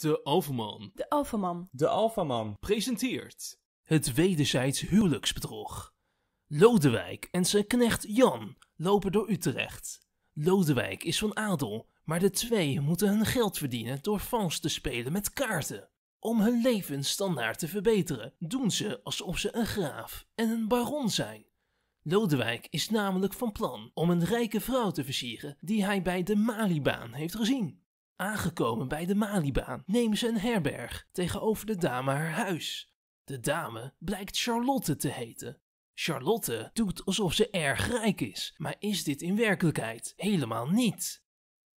De Overman. De Alfaman. De Alfaman. Presenteert het wederzijds huwelijksbedrog. Lodewijk en zijn knecht Jan lopen door Utrecht. Lodewijk is van adel, maar de twee moeten hun geld verdienen door fans te spelen met kaarten. Om hun levensstandaard te verbeteren, doen ze alsof ze een graaf en een baron zijn. Lodewijk is namelijk van plan om een rijke vrouw te versieren die hij bij de Malibaan heeft gezien. Aangekomen bij de Malibaan nemen ze een herberg tegenover de dame haar huis. De dame blijkt Charlotte te heten. Charlotte doet alsof ze erg rijk is, maar is dit in werkelijkheid helemaal niet.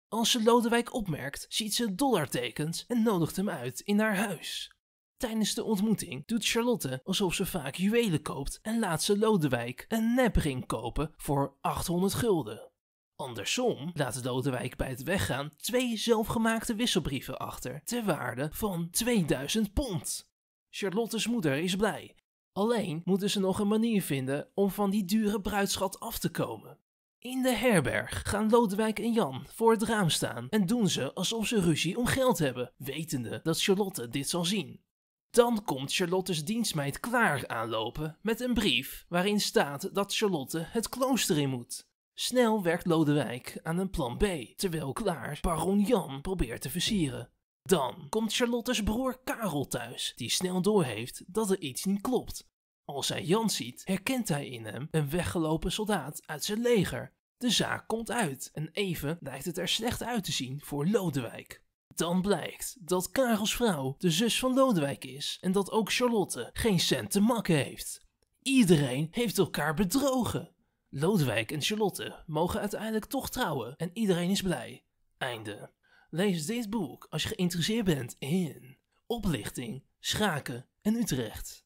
Als ze Lodewijk opmerkt, ziet ze dollartekens en nodigt hem uit in haar huis. Tijdens de ontmoeting doet Charlotte alsof ze vaak juwelen koopt en laat ze Lodewijk een nepring kopen voor 800 gulden. Andersom laat Lodewijk bij het weggaan twee zelfgemaakte wisselbrieven achter, ter waarde van 2000 pond. Charlotte's moeder is blij. Alleen moeten ze nog een manier vinden om van die dure bruidschat af te komen. In de herberg gaan Lodewijk en Jan voor het raam staan en doen ze alsof ze ruzie om geld hebben, wetende dat Charlotte dit zal zien. Dan komt Charlotte's dienstmeid klaar aanlopen met een brief waarin staat dat Charlotte het klooster in moet. Snel werkt Lodewijk aan een plan B, terwijl Klaar baron Jan probeert te versieren. Dan komt Charlotte's broer Karel thuis, die snel doorheeft dat er iets niet klopt. Als hij Jan ziet, herkent hij in hem een weggelopen soldaat uit zijn leger. De zaak komt uit en even lijkt het er slecht uit te zien voor Lodewijk. Dan blijkt dat Karels vrouw de zus van Lodewijk is en dat ook Charlotte geen cent te makken heeft. Iedereen heeft elkaar bedrogen. Lodewijk en Charlotte mogen uiteindelijk toch trouwen en iedereen is blij. Einde. Lees dit boek als je geïnteresseerd bent in oplichting, schaken en Utrecht.